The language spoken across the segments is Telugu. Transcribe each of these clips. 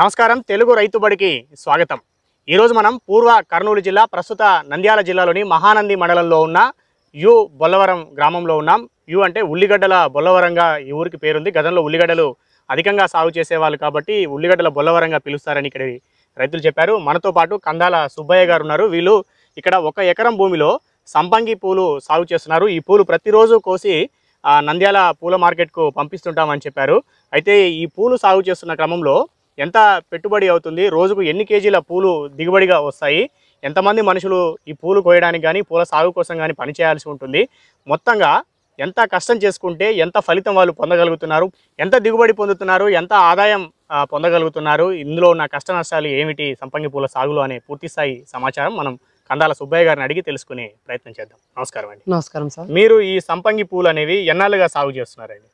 నమస్కారం తెలుగు రైతుబడికి స్వాగతం ఈరోజు మనం పూర్వ కర్నూలు జిల్లా ప్రస్తుత నంద్యాల జిల్లాలోని మహానంది మండలంలో ఉన్న యు బొల్లవరం గ్రామంలో ఉన్నాం యు అంటే ఉల్లిగడ్డల బొల్లవరంగా ఈ ఊరికి పేరుంది గతంలో ఉల్లిగడ్డలు అధికంగా సాగు చేసేవాళ్ళు కాబట్టి ఉల్లిగడ్డల బొల్లవరంగా పిలుస్తారని ఇక్కడ రైతులు చెప్పారు మనతో పాటు కందాల సుబ్బయ్య గారు ఉన్నారు వీళ్ళు ఇక్కడ ఒక ఎకరం భూమిలో సంపంగి పూలు సాగు చేస్తున్నారు ఈ పూలు ప్రతిరోజు కోసి నంద్యాల పూల మార్కెట్కు పంపిస్తుంటామని చెప్పారు అయితే ఈ పూలు సాగు చేస్తున్న క్రమంలో ఎంత పెట్టుబడి అవుతుంది రోజుకు ఎన్ని కేజీల పూలు దిగుబడిగా వస్తాయి ఎంతమంది మనుషులు ఈ పూలు కోయడానికి కానీ పూల సాగు కోసం కానీ పనిచేయాల్సి ఉంటుంది మొత్తంగా ఎంత కష్టం చేసుకుంటే ఎంత ఫలితం వాళ్ళు పొందగలుగుతున్నారు ఎంత దిగుబడి పొందుతున్నారు ఎంత ఆదాయం పొందగలుగుతున్నారు ఇందులో ఉన్న కష్ట నష్టాలు ఏమిటి సంపంగి పూల సాగులో అనే పూర్తిస్థాయి సమాచారం మనం కందాల సుబ్బయ్య గారిని అడిగి తెలుసుకునే ప్రయత్నం చేద్దాం నమస్కారం అండి నమస్కారం సార్ మీరు ఈ సంపంగి పూలు అనేవి ఎన్నాళ్ళుగా సాగు చేస్తున్నారండి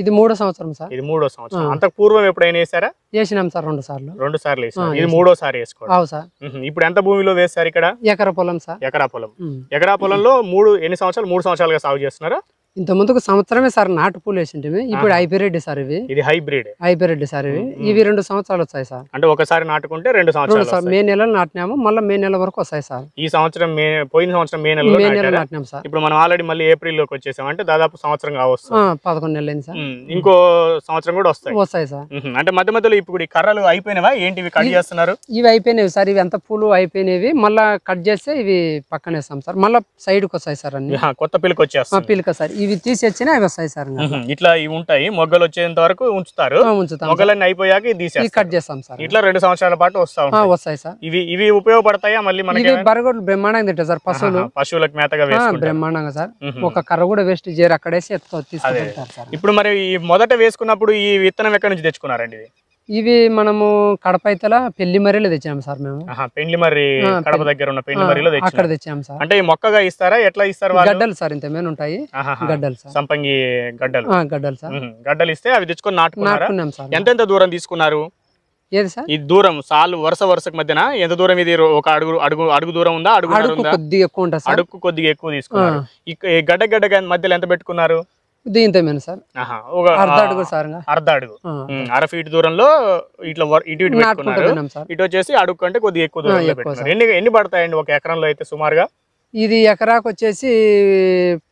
ఇది మూడో సంవత్సరం సార్ ఇది మూడో సంవత్సరం అంతకు పూర్వం ఎప్పుడైనా వేసారా వేసినాం సార్ రెండు సార్లు రెండు సార్లు వేసినాం ఇది మూడో వేసుకోండి అవు సార్ ఇప్పుడు ఎంత భూమిలో వేస్తారు ఇక్కడ ఎకరా పొలం సార్ ఎకరా పొలం ఎకరా పొలంలో మూడు ఎన్ని సంవత్సరాలు మూడు సంవత్సరాలుగా సాగు చేస్తున్నారా ఇంత ముందుకు సంవత్సరమే సార్ నాటు పూలు వేసింటివి ఇప్పుడు హైబ్రిడ్ సార్ ఇవి ఇది హైబ్రిడ్ హైబ్రిడ్ సార్ ఇవి ఇవి రెండు సంవత్సరాలు వచ్చాయి సార్ అంటే ఒకసారి నాటుకుంటే రెండు సంవత్సరాలు సార్ మే నెలలో నాటినాము మళ్ళీ మే నెల వరకు వస్తాయి సార్ ఈ సంవత్సరం మే పోయిన సంవత్సరం మే నెల మే నెల నాటినాం సార్ ఇప్పుడు మనం ఆల్రెడీ మళ్ళీ ఏప్రిల్ లోకి వచ్చేసాం అంటే దాదాపు సంవత్సరం కావచ్చు పదకొండు నెలలు సార్ ఇంకో సంవత్సరం కూడా వస్తాయి వస్తాయి సార్ అంటే మధ్య మధ్యలో ఇప్పుడు ఈ కర్రలు అయిపోయినవా ఏంటి ఇవి కట్ చేస్తున్నారు ఇవి అయిపోయినవి సార్ ఇవి ఎంత పూలు అయిపోయినవి మళ్ళీ కట్ చేస్తే ఇవి పక్కనేస్తాం సార్ మళ్ళీ సైడ్కి వస్తాయి సార్ అన్ని కొత్త పిల్లకి వచ్చేస్తాం పిల్లక సార్ ఇవి తీసేచ్చినా అవి వస్తాయి సార్ ఇట్లా ఇవి ఉంటాయి మొగ్గలు వచ్చేంత వరకు ఉంచుతారు మొగ్గలన్నీ అయిపోయాక తీసి కట్ చేస్తాం సార్ ఇట్లా రెండు సంవత్సరాల పాటు వస్తాం వస్తాయి సార్ ఇవి ఇవి ఉపయోగపడతాయా మళ్ళీ మనకి బరగొడ్లు బ్రహ్మాండంగా తింటాయి సార్ పశువులు పశువులకు మేతగా బ్రహ్మాండంగా సార్ ఒక కర్ర కూడా వేస్ట్ చేయరు అక్కడేసి ఎత్తుకో తీసుకుంటారు సార్ ఇప్పుడు మరి మొదట వేసుకున్నప్పుడు ఈ విత్తనం ఎక్కడి నుంచి తెచ్చుకున్నారండి ఇవి మనము కడప అయితేల పెళ్లి మర్రిలో తెచ్చాము సార్ మేము పెళ్లి మర్రి కడప దగ్గర ఉన్న పెళ్లి మర్రిలో అక్కడ తెచ్చాము సార్ అంటే మొక్కగా ఇస్తారా ఎట్లా ఇస్తారు గడ్డలు సార్ ఇంత మీద ఉంటాయి గడ్డలు సార్ సంపంగి గడ్డలు గడ్డలు సార్ గడ్డలు ఇస్తే అవి తెచ్చుకొని నాటుకున్నాం సార్ ఎంతెంత దూరం తీసుకున్నారు ఏది సార్ ఈ దూరం సాలు వరుస వరుసకు మధ్యన ఎంత దూరం ఇది ఒక అడుగు అడుగు అడుగు దూరం ఉందా అడుగు కొద్దిగా ఎక్కువ ఉంటుంది అడుగు కొద్దిగా ఎక్కువ తీసుకున్నారు గడ్డ గడ్డ మధ్యలో ఎంత పెట్టుకున్నారు దీంతో మీద సార్ అర్ధ అడుగు సార్ అర్ధ అడుగు అర ఫీట్ దూరంలో ఇట్లా ఇటు ఇటు ఇటు వచ్చేసి అడుగు కంటే కొద్దిగా ఎక్కువ దూరం ఎన్ని ఎన్ని పడతాయండి ఒక ఎకరంలో అయితే సుమారుగా ఇది ఎకరాకు వచ్చేసి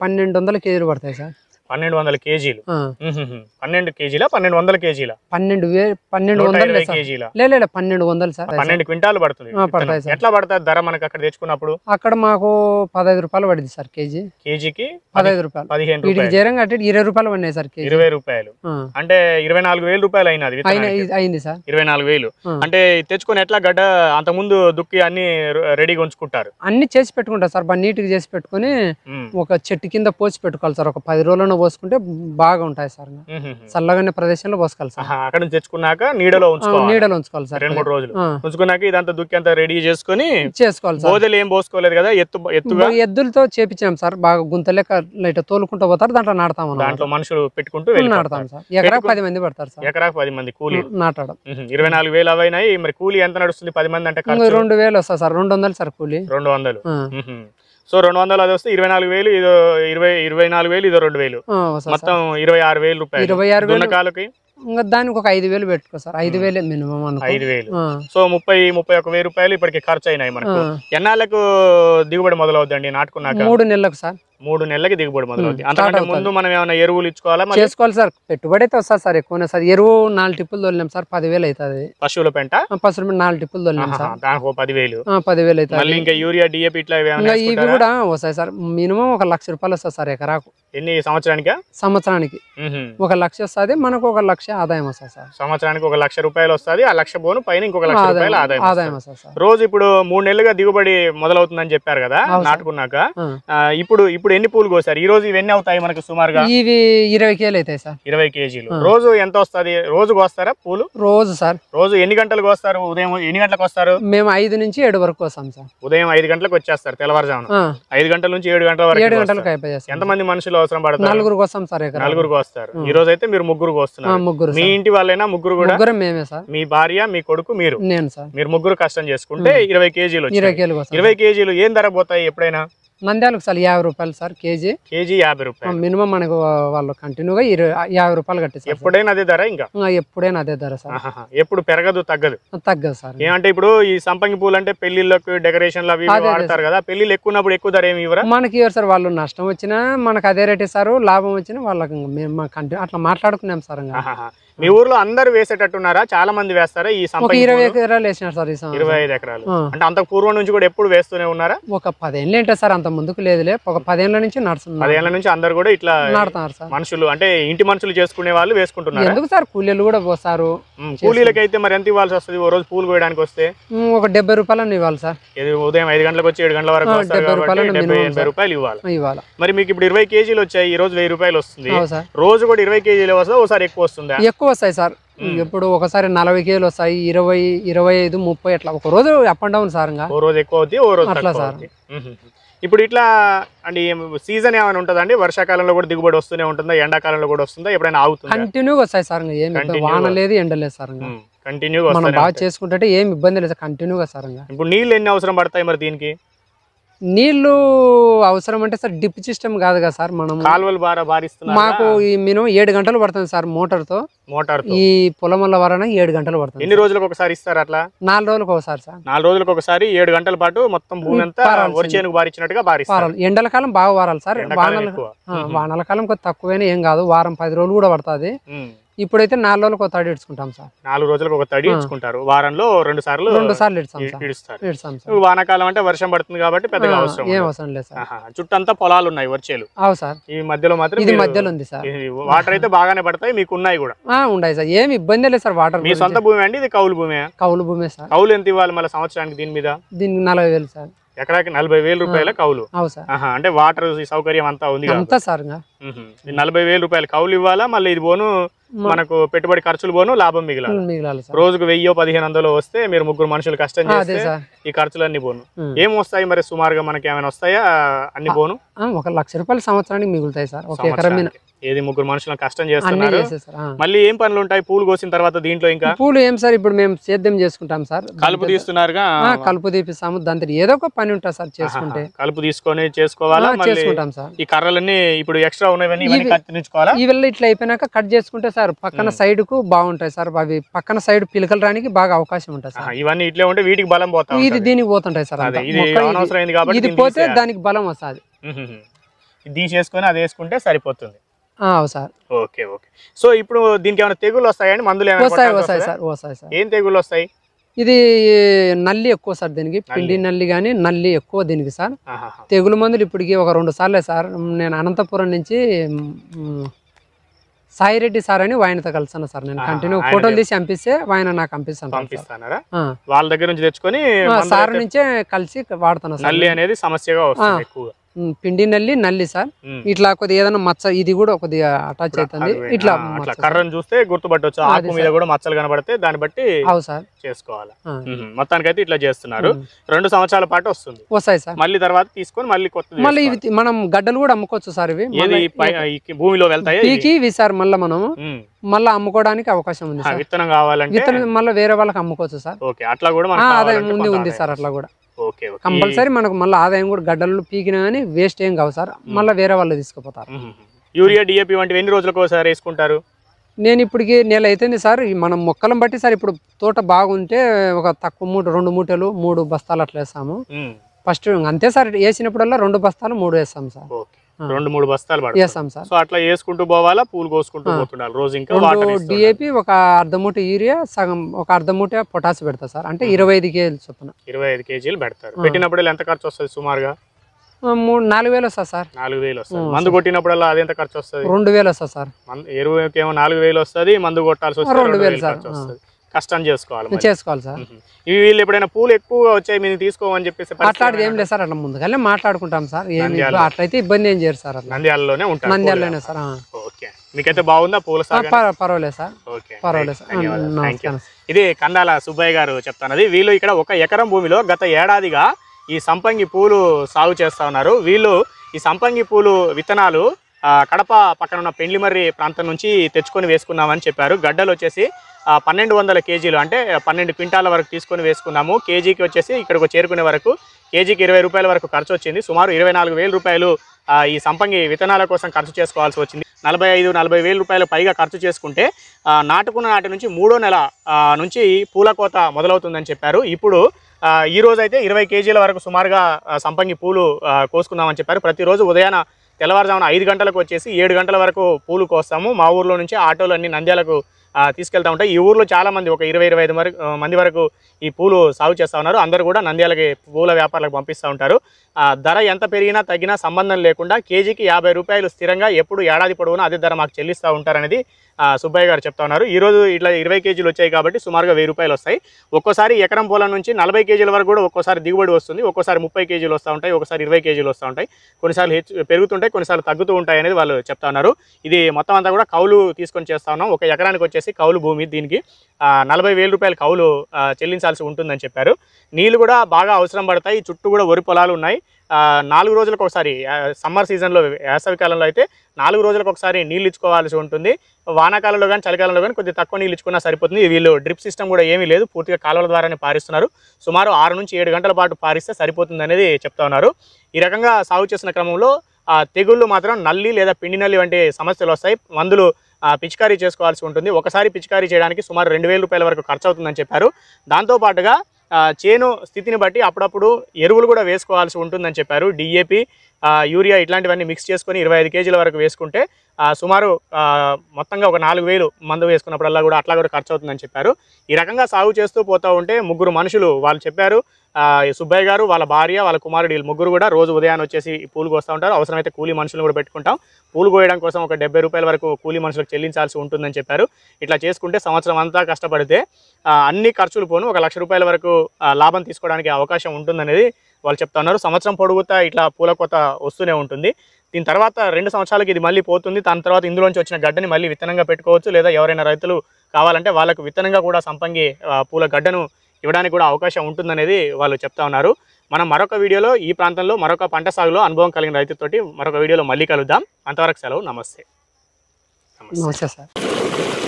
పన్నెండు వందల కేజీలు పడతాయి సార్ పన్నెండు వందల కేజీలు పన్నెండు కేజీల పన్నెండు వందల కేజీల పన్నెండు పన్నెండు వందల కేజీల పన్నెండు వందలు సార్ పన్నెండు క్వింటాలు పడుతుంది ఎట్లా పడుతుంది ధర మనకి అక్కడ తెచ్చుకున్నప్పుడు అక్కడ మాకు పదహైదు రూపాయలు పడింది సార్ కేజీ కేజీకి పదహైదు రూపాయలు పదిహేను వీటికి జరంగా ఇరవై రూపాయలు పడినాయి సార్ ఇరవై రూపాయలు అంటే ఇరవై నాలుగు వేలు రూపాయలు అయినది అయింది సార్ ఇరవై నాలుగు వేలు అంటే తెచ్చుకొని ఎట్లా గడ్డ అంత ముందు దుక్కి అన్ని రెడీగా ఉంచుకుంటారు అన్ని చేసి పెట్టుకుంటారు సార్ నీట్ గా చేసి పెట్టుకుని ఒక చెట్టు కింద పోసి పెట్టుకోవాలి సార్ ఒక పది రోజులను ప్రదేశంలో పోసుకుంటే బాగా ఉంటాయి సార్ చల్లగానే ప్రదేశంలో పోసుకోవాలి సార్ అక్కడ నుంచి తెచ్చుకున్నాక నీడలో ఉంచుకోవాలి నీడలో ఉంచుకోవాలి సార్ రెండు మూడు రోజులు ఉంచుకున్నాక ఇదంతా దుక్కి అంతా రెడీ చేసుకుని చేసుకోవాలి ఏం పోసుకోలేదు కదా ఎత్తు ఎద్దులతో చేపించాం సార్ బాగా గుంతలేక లైట్ తోలుకుంటూ పోతారు దాంట్లో నాడతాం దాంట్లో మనుషులు పెట్టుకుంటూ నాడతాం సార్ ఎకరా పది మంది పడతారు సార్ ఎకరాకు పది మంది కూలీ నాటడం ఇరవై నాలుగు వేలు అవైనాయి మరి కూలీ ఎంత నడుస్తుంది పది మంది అంటే రెండు వేలు వస్తా సార్ రెండు వందలు సార్ కూలీ రెండు వందలు సో రెండు వందలు అది వస్తే ఇరవై నాలుగు వేలు ఇదో ఇరవై ఇరవై నాలుగు వేలు ఇదో రెండు వేలు మొత్తం ఇరవై ఆరు వేలు రూపాయలు ఇంకా దానికి ఒక ఐదు వేలు పెట్టుకో సార్ ఐదు వేలు మినిమం ఐదు వేలు సో ముప్పై ముప్పై ఒక వెయ్యి రూపాయలు ఇప్పటికి ఖర్చు అయినాయి మనకు ఎన్నాళ్ళకు దిగుబడి మొదలవుద్దండి నాటుకున్నాక మూడు నెలలకు సార్ మూడు నెలలకి దిగుబడి మొదలవుతుంది అంతకంటే ముందు మనం ఏమైనా ఎరువులు ఇచ్చుకోవాలా చేసుకోవాలి సార్ పెట్టుబడి అయితే వస్తుంది సార్ ఎక్కువ సార్ ఎరువు నాలుగు టిప్పులు తోలినాం సార్ పదివేలు అవుతుంది పశువుల పెంట పశువుల పెంట నాలుగు టిప్పులు తోలినాం సార్ దానికి పదివేలు పదివేలు అవుతుంది ఇంకా యూరియా డిఏపి ఇట్లా ఇవి కూడా వస్తాయి సార్ మినిమం ఒక లక్ష రూపాయలు వస్తుంది సార్ ఎకరాకు ఎన్ని సంవత్సరానికి సంవత్సరానికి ఒక లక్ష వస్తుంది మనకు ఒక లక్ష ఆదాయం వస్తుంది సార్ సంవత్సరానికి ఒక లక్ష రూపాయలు వస్తుంది ఆ లక్ష బోను పైన ఇంకొక లక్ష రూపాయలు ఆదాయం ఆదాయం వస్తుంది రోజు ఇప్పుడు మూడు నెలలుగా దిగుబడి మొదలవుతుందని చెప్పారు కదా నాటుకున్నాక ఇప్పుడు ఇప్పుడు ఎన్ని పూలు కోసారు ఈ రోజు ఇవన్నీ అవుతాయి మనకు సుమారుగా ఇవి ఇరవై కేజీలు అవుతాయి సార్ ఇరవై కేజీలు రోజు ఎంత వస్తుంది రోజు కోస్తారా పూలు రోజు సార్ రోజు ఎన్ని గంటలకు వస్తారు ఉదయం ఎన్ని గంటలకు వస్తారు మేము ఐదు నుంచి ఏడు వరకు వస్తాం సార్ ఉదయం ఐదు గంటలకు వచ్చేస్తారు తెల్లవారుజామున ఐదు గంటల నుంచి ఏడు గంటల వరకు ఏడు గంటలకు అయిపోయారు ఎంత మంది మనుషులు అవసరం పడతారు నలుగురు వస్తాం సార్ నలుగురు వస్తారు ఈ రోజు అయితే మీరు ముగ్గురు వస్తున్నారు ముగ్గురు మీ ఇంటి వాళ్ళైనా ముగ్గురు కూడా మేమే సార్ మీ భార్య మీ కొడుకు మీరు నేను సార్ మీరు ముగ్గురు కష్టం చేసుకుంటే ఇరవై కేజీలు ఇరవై కేజీలు ఇరవై కేజీలు ఏం ధర పోతాయి ఎప్పుడైనా మందాలకు సార్ యాభై రూపాయలు సార్ కేజీ కేజీ యాభై రూపాయలు మినిమం మనకు వాళ్ళు కంటిన్యూగా యాభై రూపాయలు కట్టేసి ఎప్పుడైనా అదే ధర ఇంకా ఎప్పుడైనా అదే ధర సార్ ఎప్పుడు పెరగదు తగ్గదు తగ్గదు సార్ ఏమంటే ఇప్పుడు ఈ సంపంగి పూలు అంటే పెళ్లిళ్ళకి డెకరేషన్ అవి కదా పెళ్లిళ్ళు ఎక్కువనప్పుడు ఎక్కువ ధర ఏమి ఇవ్వరా మనకి ఇవ్వరు సార్ వాళ్ళు నష్టం వచ్చినా మనకు అదే రేట్ ఇస్తారు లాభం వచ్చినా వాళ్ళకి మేము అట్లా మాట్లాడుకున్నాం సార్ మీ ఊర్లో అందరు వేసేటట్టున్నారా చాలా మంది వేస్తారా ఈ ఇరవై ఎకరాలు సార్ ఇరవై ఐదు ఎకరాలు అంటే అంత పూర్వం నుంచి కూడా ఎప్పుడు వేస్తూనే ఉన్నారా ఒక పదేళ్ళు ఏంటో సార్ అంత ముందుకు లేదులే ఒక పదేళ్ల నుంచి నడుస్తుంది పదేళ్ల నుంచి అందరు కూడా ఇట్లా నడుతున్నారు సార్ మనుషులు అంటే ఇంటి మనుషులు చేసుకునే వాళ్ళు వేసుకుంటున్నారు ఎందుకు సార్ కూలీలు కూడా పోస్తారు కూలీలకి అయితే మరి ఎంత ఇవ్వాల్సి వస్తుంది ఓ రోజు పూలు కోయడానికి వస్తే ఒక డెబ్బై రూపాయలు ఇవ్వాలి సార్ ఉదయం ఐదు గంటలకు వచ్చి ఏడు గంటల వరకు డెబ్బై ఎనభై రూపాయలు ఇవ్వాలి ఇవ్వాలి మరి మీకు ఇప్పుడు ఇరవై కేజీలు వచ్చాయి ఈ రోజు వెయ్యి రూపాయలు వస్తుంది రోజు కూడా ఇరవై కేజీలు వస్తే ఒకసారి ఎక్కువ వస్తుంది ఎక్కువ ఎక్కువ వస్తాయి సార్ ఇప్పుడు ఒకసారి నలభై కేజీలు వస్తాయి ఇరవై ఇరవై ఐదు ముప్పై అట్లా ఒక రోజు అప్ అండ్ డౌన్ సార్ ఇంకా రోజు ఎక్కువ రోజు అట్లా సార్ ఇప్పుడు ఇట్లా అంటే సీజన్ ఏమైనా ఉంటుందండి వర్షాకాలంలో కూడా దిగుబడి వస్తూనే ఉంటుందా ఎండాకాలంలో కూడా వస్తుందా ఎప్పుడైనా ఆగుతుంది కంటిన్యూగా వస్తాయి సార్ వాన లేదు ఎండ లేదు సార్ కంటిన్యూగా మనం బాగా చేసుకుంటే ఏమి ఇబ్బంది లేదు కంటిన్యూగా సార్ ఇప్పుడు నీళ్ళు ఎన్ని అవసరం పడతాయి మరి దీనికి నీళ్లు అవసరం అంటే సార్ డిప్ సిస్టమ్ కాదు కదా సార్ మనం కాలువలు బాగా భారిస్తున్నాం మాకు ఈ మినిమం ఏడు గంటలు పడుతుంది సార్ మోటార్తో మోటార్ ఈ పొలమల్ల వలన ఏడు గంటలు పడుతుంది ఎన్ని రోజులకు ఒకసారి ఇస్తారు అట్లా నాలుగు రోజులకు ఒకసారి సార్ నాలుగు రోజులకు ఒకసారి ఏడు గంటల పాటు మొత్తం భూమి అంతా బారిచినట్టుగా బారిచ్చినట్టుగా ఎండల కాలం బాగా వారాలి సార్ వానల వానల కాలం తక్కువైనా ఏం కాదు వారం పది రోజులు కూడా పడుతుంది ఇప్పుడైతే నాలుగు రోజులకు ఒక తడి ఇడ్చుకుంటాం సార్ నాలుగు రోజులకు ఒక తడి ఇడ్చుకుంటారు వారంలో రెండు సార్లు రెండు సార్లు ఇస్తాం సార్ వానాకాలం అంటే వర్షం పడుతుంది కాబట్టి పెద్దగా అవసరం ఏం అవసరం లేదు సార్ చుట్టంతా పొలాలు ఉన్నాయి వర్చేలు అవు సార్ ఈ మధ్యలో మాత్రం ఇది మధ్యలో ఉంది సార్ వాటర్ అయితే బాగానే పడతాయి మీకు ఉన్నాయి కూడా ఉండాయి సార్ ఏమి ఇబ్బంది లేదు సార్ వాటర్ మీ సొంత భూమి అండి ఇది కౌలు భూమి కౌలు భూమి సార్ కౌలు ఎంత ఇవ్వాలి మళ్ళీ సంవత్సరానికి దీని మీద దీనికి నలభై వేలు సార్ ఎకరాకి నలభై వేల రూపాయల కౌలు అంటే వాటర్ సౌకర్యం అంతా ఉంది అంతా సార్ నలభై వేల రూపాయల కౌలు ఇవ్వాలా మళ్ళీ ఇది పోను మనకు పెట్టుబడి ఖర్చులు పోను లాభం మిగిలాలి రోజుకు వెయ్యో పదిహేను వందలు వస్తే మీరు ముగ్గురు మనుషులు కష్టం చేస్తే ఈ ఖర్చులన్నీ పోను ఏం వస్తాయి మరి సుమారుగా మనకి ఏమైనా వస్తాయా అన్ని పోను ఒక లక్ష రూపాయలు సంవత్సరానికి మిగులుతాయి సార్ ఏది ముగ్గురు మనుషులను కష్టం చేస్తున్నారు మళ్ళీ ఏం పనులు ఉంటాయి పూలు కోసిన తర్వాత దీంట్లో ఇంకా పూలు ఏం సార్ ఇప్పుడు మేము సేద్యం చేసుకుంటాం సార్ కలుపు తీస్తున్నారు కలుపు తీపిస్తాము దాని ఏదో ఒక పని ఉంటుంది సార్ చేసుకుంటే కలుపు తీసుకొని చేసుకోవాలా చేసుకుంటాం సార్ ఈ కర్రలన్నీ ఇప్పుడు ఎక్స్ట్రా ఉన్నవన్నీ ఇవన్నీ ఇట్లా అయిపోయినాక కట్ చేసుకుంటే సార్ పక్కన సైడ్ కు బాగుంటాయి సార్ అవి పక్కన సైడ్ పిలకలు రానికి బాగా అవకాశం ఉంటుంది సార్ ఇవన్నీ ఇట్లే ఉంటే వీటికి బలం పోతాయి ఇది దీనికి పోతుంటాయి సార్ ఇది పోతే దానికి బలం వస్తుంది తీసేసుకొని అది వేసుకుంటే సరిపోతుంది సార్ ఓకే ఓకే సో ఇప్పుడు దీనికి ఏమైనా తెగులు వస్తాయని మందులు వస్తాయి వస్తాయి సార్ వస్తాయి సార్ ఏం తెగులు వస్తాయి ఇది నల్లి ఎక్కువ సార్ దీనికి పిండి నల్లి కానీ నల్లి ఎక్కువ దీనికి సార్ తెగులు మందులు ఇప్పటికి ఒక రెండు సార్లే సార్ నేను అనంతపురం నుంచి సాయి రెడ్డి సార్ అని వాయనతో కలిసాను సార్ నేను కంటిన్యూ ఫోటోలు తీసి పంపిస్తే ఆయన నాకు పంపిస్తాను వాళ్ళ దగ్గర నుంచి తెచ్చుకొని సార్ నుంచే కలిసి వాడుతున్నాను నల్లి అనేది సమస్యగా పిండి నల్లి నల్లి సార్ ఇట్లా కొద్దిగా ఏదైనా మచ్చ ఇది కూడా కొద్దిగా అటాచ్ అవుతుంది ఇట్లా కర్రను చూస్తే గుర్తుపట్టవచ్చు ఆకు మీద కూడా మచ్చలు కనబడితే దాన్ని బట్టి సార్ చేసుకోవాలి మొత్తానికి అయితే ఇట్లా చేస్తున్నారు రెండు సంవత్సరాల పాటు వస్తుంది వస్తాయి సార్ మళ్ళీ తర్వాత తీసుకొని మళ్ళీ కొత్త మళ్ళీ ఇవి మనం గడ్డలు కూడా అమ్ముకోవచ్చు సార్ ఇవి భూమిలో వెళ్తాయి ఇవి సార్ మళ్ళీ మనం మళ్ళీ అమ్ముకోవడానికి అవకాశం ఉంది విత్తనం కావాలంటే విత్తనం మళ్ళీ వేరే వాళ్ళకి అమ్ముకోవచ్చు సార్ ఓకే అట్లా కూడా ఉంది సార్ అట్లా కూడా కంపల్సరీ మనకు మళ్ళీ ఆదాయం కూడా గడ్డలు పీకినా కానీ వేస్ట్ ఏం కావు సార్ మళ్ళీ వేరే వాళ్ళు తీసుకుపోతారు యూరియా డిఏపి వంటివి ఎన్ని రోజులకు సార్ వేసుకుంటారు నేను ఇప్పటికి నెల అయితేనే సార్ మనం మొక్కలను బట్టి సార్ ఇప్పుడు తోట బాగుంటే ఒక తక్కువ మూట రెండు మూటలు మూడు బస్తాలు అట్లా వేస్తాము ఫస్ట్ అంతే సార్ వేసినప్పుడల్లా రెండు బస్తాలు మూడు వేస్తాం సార్ రెండు మూడు బస్తాలు పడతాం సో అట్లా వేసుకుంటూ పోవాలా పూలు కోసుకుంటూ పోతుండాలి రోజు ఇంకా డిఏపీ డిఏపి ఒక అర్ధ మూట యూరియా సగం ఒక అర్ధ మూట పొటాస్ పెడతా సార్ అంటే ఇరవై ఐదు కేజీలు చొప్పున ఇరవై ఐదు కేజీలు పెడతారు పెట్టినప్పుడు ఎంత ఖర్చు వస్తుంది సుమారుగా మూడు నాలుగు వేలు వస్తా సార్ నాలుగు వేలు వస్తుంది మందు కొట్టినప్పుడల్లా అది ఎంత ఖర్చు వస్తుంది రెండు వేలు వస్తా సార్ ఏమో నాలుగు వేలు వస్తుంది మందు కొట్టాల్సి వస్తుంది రెండు వేలు ఖర్చు వస్తుంది కష్టం చేసుకోవాలి చేసుకోవాలి సార్ ఇవి వీళ్ళు ఎప్పుడైనా పూలు ఎక్కువగా వచ్చాయి మీరు తీసుకోమని చెప్పేసి అట్లాంటిది ఏం లేదు సార్ అట్లా ముందుగానే మాట్లాడుకుంటాం సార్ ఏం అట్లయితే ఇబ్బంది ఏం చేయరు సార్ నంద్యాలలోనే ఉంటారు నంద్యాలలోనే సార్ ఓకే మీకైతే బాగుందా పూల పర్వాలేదు సార్ పర్వాలేదు సార్ ఇది కందాల సుబ్బయ్య గారు చెప్తానది వీళ్ళు ఇక్కడ ఒక ఎకరం భూమిలో గత ఏడాదిగా ఈ సంపంగి పూలు సాగు చేస్తా ఉన్నారు వీళ్ళు ఈ సంపంగి పూలు విత్తనాలు కడప పక్కన ఉన్న పెండ్లిమర్రి ప్రాంతం నుంచి తెచ్చుకొని వేసుకున్నామని చెప్పారు గడ్డలు వచ్చేసి పన్నెండు వందల కేజీలు అంటే పన్నెండు క్వింటాల వరకు తీసుకొని వేసుకున్నాము కేజీకి వచ్చేసి ఇక్కడికి చేరుకునే వరకు కేజీకి ఇరవై రూపాయల వరకు ఖర్చు వచ్చింది సుమారు ఇరవై నాలుగు రూపాయలు ఈ సంపంగి విత్తనాల కోసం ఖర్చు చేసుకోవాల్సి వచ్చింది నలభై ఐదు నలభై వేల రూపాయలు పైగా ఖర్చు చేసుకుంటే నాటుకున్న నాటి నుంచి మూడో నెల నుంచి పూల కోత మొదలవుతుందని చెప్పారు ఇప్పుడు ఈ రోజైతే అయితే ఇరవై కేజీల వరకు సుమారుగా సంపంగి పూలు కోసుకుందామని చెప్పారు ప్రతిరోజు ఉదయాన తెల్లవారుజామున ఐదు గంటలకు వచ్చేసి ఏడు గంటల వరకు పూలు కోస్తాము మా ఊర్లో నుంచి ఆటోలు అన్ని నంద్యాలకు తీసుకెళ్తూ ఉంటాయి ఈ ఊర్లో చాలామంది ఒక ఇరవై ఇరవై ఐదు మంది వరకు ఈ పూలు సాగు చేస్తూ ఉన్నారు అందరూ కూడా నంద్యాలకి పూల వ్యాపారాలకు పంపిస్తూ ఉంటారు ధర ఎంత పెరిగినా తగ్గినా సంబంధం లేకుండా కేజీకి యాభై రూపాయలు స్థిరంగా ఎప్పుడు ఏడాది పొడవునా అదే ధర మాకు చెల్లిస్తూ ఉంటారనేది సుబ్బయ్య గారు చెప్తా ఉన్నారు ఈరోజు ఇట్లా ఇరవై కేజీలు వచ్చాయి కాబట్టి సుమారుగా వెయ్యి రూపాయలు వస్తాయి ఒక్కోసారి ఎకరం పొలం నుంచి నలభై కేజీల వరకు కూడా ఒక్కోసారి దిగుబడి వస్తుంది ఒక్కోసారి ముప్పై కేజీలు వస్తూ ఉంటాయి ఒకసారి ఇరవై కేజీలు వస్తూ ఉంటాయి కొన్నిసార్లు హెచ్చు పెరుగుతుంటాయి కొన్నిసార్లు తగ్గుతూ ఉంటాయి అనేది వాళ్ళు చెప్తా ఉన్నారు ఇది మొత్తం అంతా కూడా కౌలు తీసుకొని చేస్తా ఉన్నాం ఒక ఎకరానికి వచ్చేసి కౌలు భూమి దీనికి నలభై వేల రూపాయలు కౌలు చెల్లించాల్సి ఉంటుందని చెప్పారు నీళ్ళు కూడా బాగా అవసరం పడతాయి చుట్టూ కూడా వరి పొలాలు ఉన్నాయి నాలుగు రోజులకు ఒకసారి సమ్మర్ సీజన్లో వేసవికాలంలో అయితే నాలుగు రోజులకు ఒకసారి నీళ్ళు ఇచ్చుకోవాల్సి ఉంటుంది వానాకాలంలో కానీ చలికాలంలో కానీ కొద్దిగా తక్కువ నీళ్ళు ఇచ్చుకున్నా సరిపోతుంది వీళ్ళు డ్రిప్ సిస్టమ్ కూడా ఏమీ లేదు పూర్తిగా కాలువల ద్వారానే పారిస్తున్నారు సుమారు ఆరు నుంచి ఏడు గంటల పాటు పారిస్తే సరిపోతుంది అనేది చెప్తా ఉన్నారు ఈ రకంగా సాగు చేసిన క్రమంలో తెగుళ్ళు మాత్రం నల్లి లేదా పిండి నల్లి వంటి సమస్యలు వస్తాయి మందులు పిచికారీ చేసుకోవాల్సి ఉంటుంది ఒకసారి పిచికారీ చేయడానికి సుమారు రెండు రూపాయల వరకు ఖర్చు అవుతుందని చెప్పారు దాంతోపాటుగా చేను స్థితిని బట్టి అప్పుడప్పుడు ఎరువులు కూడా వేసుకోవాల్సి ఉంటుందని చెప్పారు డిఏపి యూరియా ఇట్లాంటివన్నీ మిక్స్ చేసుకొని ఇరవై ఐదు కేజీల వరకు వేసుకుంటే సుమారు మొత్తంగా ఒక నాలుగు వేలు మందు వేసుకున్నప్పుడల్లా కూడా అట్లా కూడా ఖర్చు అవుతుందని చెప్పారు ఈ రకంగా సాగు చేస్తూ పోతూ ఉంటే ముగ్గురు మనుషులు వాళ్ళు చెప్పారు సుబ్బయ్య గారు వాళ్ళ భార్య వాళ్ళ కుమారుడు వీళ్ళు ముగ్గురు కూడా రోజు ఉదయాన్ని వచ్చేసి పూలు కోస్తూ ఉంటారు అవసరమైతే కూలీ మనుషులు కూడా పెట్టుకుంటాం పూలు కోయడం కోసం ఒక డెబ్బై రూపాయల వరకు కూలీ మనుషులకు చెల్లించాల్సి ఉంటుందని చెప్పారు ఇట్లా చేసుకుంటే సంవత్సరం అంతా కష్టపడితే అన్ని ఖర్చులు పోను ఒక లక్ష రూపాయల వరకు లాభం తీసుకోవడానికి అవకాశం ఉంటుందనేది వాళ్ళు చెప్తా ఉన్నారు సంవత్సరం పొడుగుతా ఇట్లా పూల కొత్త వస్తూనే ఉంటుంది దీని తర్వాత రెండు సంవత్సరాలకి ఇది మళ్ళీ పోతుంది దాని తర్వాత ఇందులోంచి వచ్చిన గడ్డని మళ్ళీ విత్తనంగా పెట్టుకోవచ్చు లేదా ఎవరైనా రైతులు కావాలంటే వాళ్ళకు విత్తనంగా కూడా సంపంగి పూల గడ్డను ఇవ్వడానికి కూడా అవకాశం ఉంటుందనేది వాళ్ళు చెప్తా ఉన్నారు మనం మరొక వీడియోలో ఈ ప్రాంతంలో మరొక పంట సాగులో అనుభవం కలిగిన రైతుతోటి మరొక వీడియోలో మళ్ళీ కలుద్దాం అంతవరకు సెలవు నమస్తే నమస్తే సార్